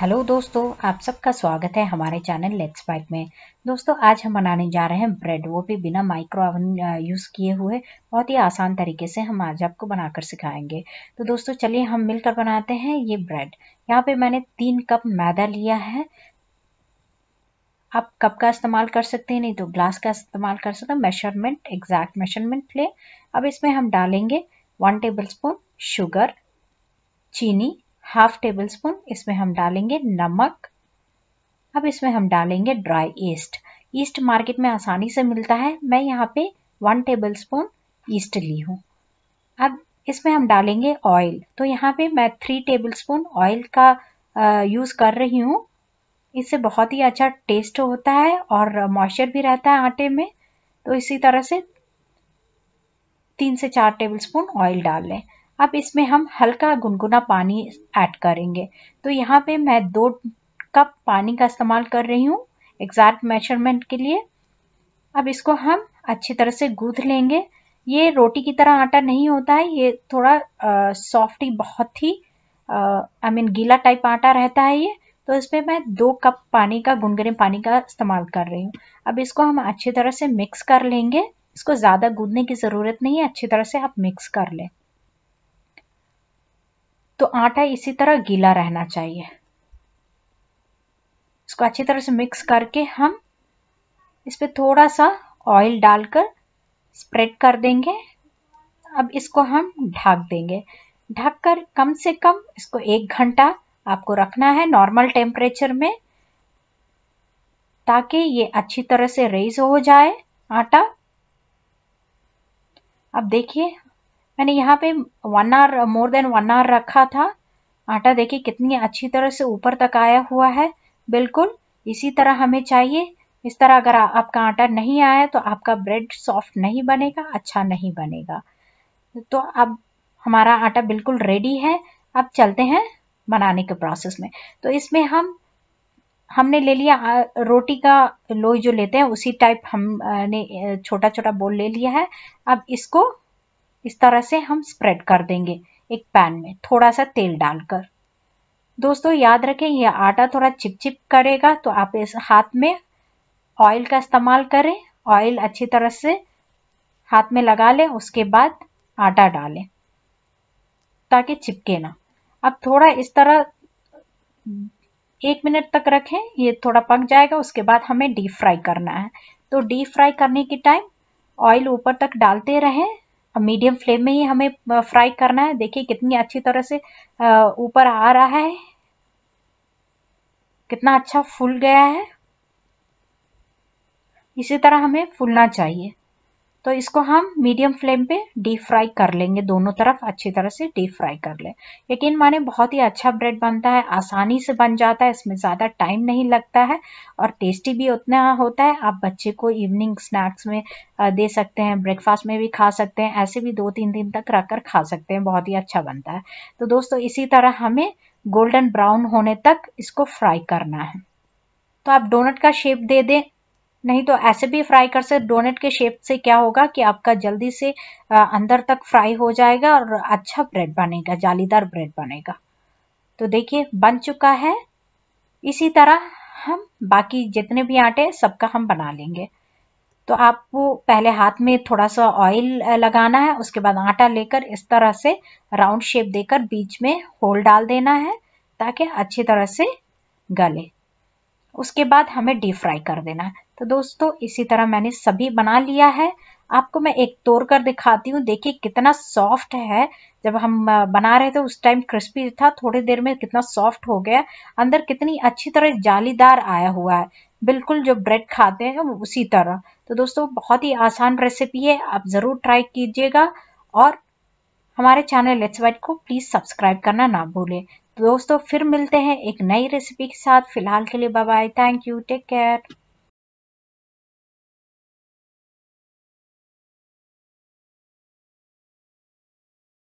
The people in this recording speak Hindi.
हेलो दोस्तों आप सबका स्वागत है हमारे चैनल लेट्स बाइक में दोस्तों आज हम बनाने जा रहे हैं ब्रेड वो भी बिना माइक्रो ओवन यूज़ किए हुए बहुत ही आसान तरीके से हम आज आपको बनाकर सिखाएंगे तो दोस्तों चलिए हम मिलकर बनाते हैं ये ब्रेड यहाँ पे मैंने तीन कप मैदा लिया है आप कप का इस्तेमाल कर सकते हैं नहीं तो ग्लास का इस्तेमाल कर सकते मेशरमेंट एग्जैक्ट मेशरमेंट लें अब इसमें हम डालेंगे वन टेबल स्पून शुगर चीनी हाफ टेबल स्पून इसमें हम डालेंगे नमक अब इसमें हम डालेंगे ड्राई ईस्ट ईस्ट मार्केट में आसानी से मिलता है मैं यहाँ पे वन टेबल स्पून ईस्ट ली हूँ अब इसमें हम डालेंगे ऑयल तो यहाँ पे मैं थ्री टेबल स्पून ऑयल का यूज़ कर रही हूँ इससे बहुत ही अच्छा टेस्ट होता है और मॉइस्चर भी रहता है आटे में तो इसी तरह से तीन से चार टेबल स्पून ऑयल डाल लें अब इसमें हम हल्का गुनगुना पानी ऐड करेंगे तो यहाँ पे मैं दो कप पानी का इस्तेमाल कर रही हूँ एग्जैक्ट मेजरमेंट के लिए अब इसको हम अच्छी तरह से गूंथ लेंगे ये रोटी की तरह आटा नहीं होता है ये थोड़ा सॉफ्ट ही बहुत ही आई मीन गीला टाइप आटा रहता है ये तो इसमें मैं दो कप पानी का गुनगुने पानी का इस्तेमाल कर रही हूँ अब इसको हम अच्छी तरह से मिक्स कर लेंगे इसको ज़्यादा गूंदने की ज़रूरत नहीं है अच्छी तरह से आप मिक्स कर लें तो आटा इसी तरह गीला रहना चाहिए इसको अच्छी तरह से मिक्स करके हम इस पर थोड़ा सा ऑयल डालकर स्प्रेड कर देंगे अब इसको हम ढक देंगे ढक कर कम से कम इसको एक घंटा आपको रखना है नॉर्मल टेम्परेचर में ताकि ये अच्छी तरह से रेज हो जाए आटा अब देखिए मैंने यहाँ पे one hour more than one hour रखा था आटा देखिए कितनी अच्छी तरह से ऊपर तक आया हुआ है बिल्कुल इसी तरह हमें चाहिए इस तरह अगर आपका आटा नहीं आया तो आपका ब्रेड सॉफ्ट नहीं बनेगा अच्छा नहीं बनेगा तो अब हमारा आटा बिल्कुल रेडी है अब चलते हैं बनाने के प्रोसेस में तो इसमें हम हमने ले लिया रोटी का लोई जो लेते हैं उसी टाइप हमने छोटा छोटा बोल ले लिया है अब इसको इस तरह से हम स्प्रेड कर देंगे एक पैन में थोड़ा सा तेल डालकर दोस्तों याद रखें यह आटा थोड़ा चिपचिप करेगा तो आप इस हाथ में ऑयल का इस्तेमाल करें ऑयल अच्छी तरह से हाथ में लगा लें उसके बाद आटा डालें ताकि चिपके ना अब थोड़ा इस तरह एक मिनट तक रखें ये थोड़ा पक जाएगा उसके बाद हमें डीप फ्राई करना है तो डीप फ्राई करने के टाइम ऑयल ऊपर तक डालते रहें मीडियम फ्लेम में ही हमें फ्राई करना है देखिए कितनी अच्छी तरह से ऊपर आ रहा है कितना अच्छा फूल गया है इसी तरह हमें फूलना चाहिए तो इसको हम मीडियम फ्लेम पे डीप फ्राई कर लेंगे दोनों तरफ अच्छी तरह से डीप फ्राई कर लें यकीन माने बहुत ही अच्छा ब्रेड बनता है आसानी से बन जाता है इसमें ज़्यादा टाइम नहीं लगता है और टेस्टी भी उतना होता है आप बच्चे को इवनिंग स्नैक्स में दे सकते हैं ब्रेकफास्ट में भी खा सकते हैं ऐसे भी दो तीन दिन तक रख कर खा सकते हैं बहुत ही अच्छा बनता है तो दोस्तों इसी तरह हमें गोल्डन ब्राउन होने तक इसको फ्राई करना है तो आप डोनट का शेप दे दें नहीं तो ऐसे भी फ्राई कर सकते डोनेट के शेप से क्या होगा कि आपका जल्दी से अंदर तक फ्राई हो जाएगा और अच्छा ब्रेड बनेगा जालीदार ब्रेड बनेगा तो देखिए बन चुका है इसी तरह हम बाकी जितने भी आटे सबका हम बना लेंगे तो आपको पहले हाथ में थोड़ा सा ऑयल लगाना है उसके बाद आटा लेकर इस तरह से राउंड शेप देकर बीच में होल डाल देना है ताकि अच्छी तरह से गले उसके बाद हमें डीप फ्राई कर देना है तो दोस्तों इसी तरह मैंने सभी बना लिया है आपको मैं एक तोड़ कर दिखाती हूँ देखिए कितना सॉफ्ट है जब हम बना रहे थे उस टाइम क्रिस्पी था थोड़ी देर में कितना सॉफ्ट हो गया अंदर कितनी अच्छी तरह जालीदार आया हुआ है बिल्कुल जो ब्रेड खाते हैं उसी तरह तो दोस्तों बहुत ही आसान रेसिपी है आप ज़रूर ट्राई कीजिएगा और हमारे चैनल लेट्स वाइट को प्लीज़ सब्सक्राइब करना ना भूलें दोस्तों फिर मिलते हैं एक नई रेसिपी के साथ फिलहाल के लिए bye bye thank you take care